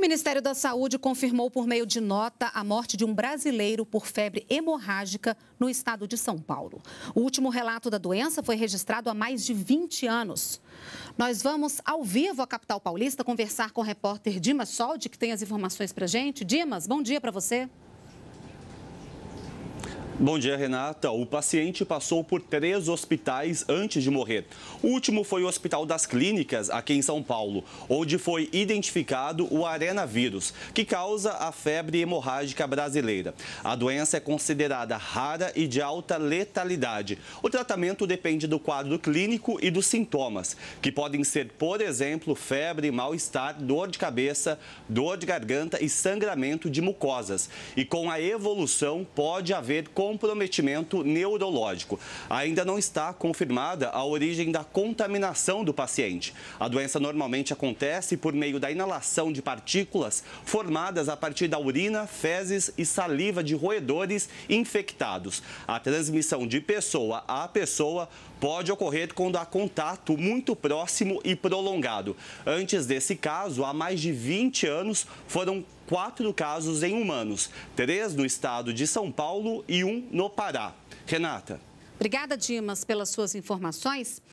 O Ministério da Saúde confirmou por meio de nota a morte de um brasileiro por febre hemorrágica no estado de São Paulo. O último relato da doença foi registrado há mais de 20 anos. Nós vamos ao vivo à capital paulista conversar com o repórter Dimas Soldi, que tem as informações para gente. Dimas, bom dia para você. Bom dia, Renata. O paciente passou por três hospitais antes de morrer. O último foi o Hospital das Clínicas, aqui em São Paulo, onde foi identificado o arenavírus, que causa a febre hemorrágica brasileira. A doença é considerada rara e de alta letalidade. O tratamento depende do quadro clínico e dos sintomas, que podem ser, por exemplo, febre, mal-estar, dor de cabeça, dor de garganta e sangramento de mucosas. E com a evolução, pode haver comprometimento neurológico. Ainda não está confirmada a origem da contaminação do paciente. A doença normalmente acontece por meio da inalação de partículas formadas a partir da urina, fezes e saliva de roedores infectados. A transmissão de pessoa a pessoa pode ocorrer quando há contato muito próximo e prolongado. Antes desse caso, há mais de 20 anos, foram quatro casos em humanos, três no estado de São Paulo e um no Pará. Renata. Obrigada, Dimas, pelas suas informações.